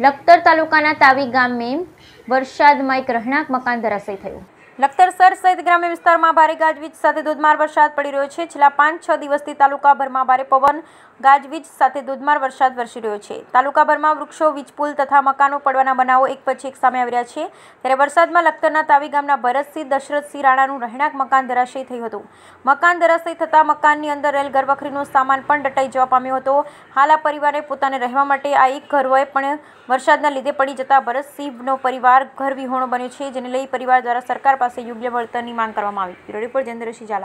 લખતર તાલુકાના તાવી ગામે વરસાદમાં એક રહેણાંક મકાન ધરાશયી થયું લખતરસર સહિત ગ્રામ્ય વિસ્તારમાં ભારે ગાજવીજ સાથે ધોધમાર વરસાદ પડી રહ્યો છે છેલ્લા પાંચ છ દિવસથી તાલુકાભરમાં ભારે પવન ગાજવીજ સાથે ધોધમાર વરસાદ વરસી રહ્યો છે તાલુકાભરમાં વૃક્ષો વીજપુલ તથા મકાનો પડવાના બનાવો એક પછી એક સામે આવ્યા છે ત્યારે વરસાદમાં લખતરના તાવી ગામના ભરતસિંહ દશરથસિંહ રાણાનું રહેણાંક મકાન ધરાશય થયું હતું મકાન ધરાશય થતાં મકાનની અંદર રહેલ ઘરવખરીનો સામાન પણ દટાઈ જવા પામ્યો હતો હાલ આ પરિવારે પોતાને રહેવા માટે આ એક ઘરોએ પણ વરસાદના લીધે પડી જતાં ભરતસિંહનો પરિવાર ઘર વિહોણો બન્યો છે જેને લઈ પરિવાર દ્વારા સરકાર પાસે યોગ્ય વળતરની માંગ કરવામાં આવી બ્યુરો રિપોર્ટ જનરેશી ઝાલા